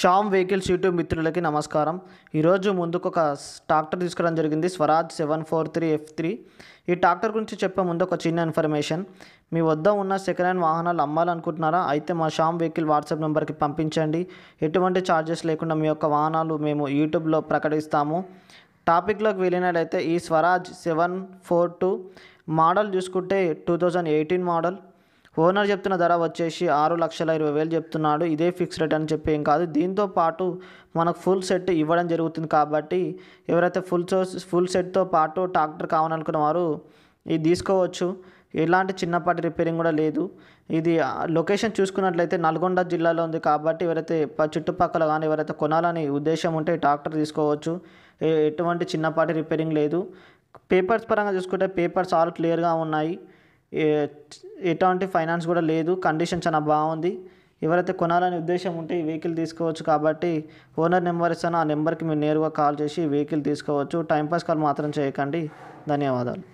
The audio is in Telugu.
షామ్ వెహికల్స్ యూట్యూబ్ మిత్రులకి నమస్కారం ఈరోజు ముందుకు ఒక ట్రాక్టర్ తీసుకురావడం జరిగింది Swaraj seven four three F three ఈ ట్రాక్టర్ గురించి చెప్పే ముందు ఒక చిన్న ఇన్ఫర్మేషన్ మీ వద్ద ఉన్న సెకండ్ హ్యాండ్ వాహనాలు అమ్మాలనుకుంటున్నారా అయితే మా షామ్ వెహికల్ వాట్సాప్ నెంబర్కి పంపించండి ఎటువంటి ఛార్జెస్ లేకుండా మీ యొక్క వాహనాలు మేము యూట్యూబ్లో ప్రకటిస్తాము టాపిక్లోకి వెళ్ళినట్లయితే ఈ Swaraj seven four two model చూసుకుంటే two thousand eighteen model owner చెప్తున్న ధర వచ్చేసి ఆరు లక్షల ఇరవై వేలు చెప్తున్నాడు ఇదే ఫిక్స్ రేట్ అని చెప్పి ఏం కాదు దీంతో పాటు మనకు ఫుల్ సెట్ ఇవ్వడం జరుగుతుంది కాబట్టి ఎవరైతే ఫుల్ ఫుల్ సెట్తో పాటు ట్రాక్టర్ కావాలనుకున్న వారు ఇది తీసుకోవచ్చు ఎలాంటి చిన్నపాటి రిపేరింగ్ కూడా లేదు ఇది లొకేషన్ చూసుకున్నట్లయితే నల్గొండ జిల్లాలో ఉంది కాబట్టి ఎవరైతే చుట్టుపక్కల కానీ ఎవరైతే కొనాలని ఉద్దేశం ఉంటే ట్రాక్టర్ తీసుకోవచ్చు ఎటువంటి చిన్నపాటి రిపేరింగ్ లేదు పేపర్స్ పరంగా చూసుకుంటే పేపర్స్ ఆల్ క్లియర్గా ఉన్నాయి ఎటువంటి ఫైనాన్స్ కూడా లేదు కండిషన్ చాలా బాగుంది ఎవరైతే కొనాలనే ఉద్దేశం ఉంటే ఈ వెహికల్ తీసుకోవచ్చు కాబట్టి ఓనర్ నెంబర్ ఇస్తాను ఆ నెంబర్కి మీరు నేరుగా కాల్ చేసి వెహికల్ తీసుకోవచ్చు టైంపాస్ కాల్ మాత్రం చేయకండి ధన్యవాదాలు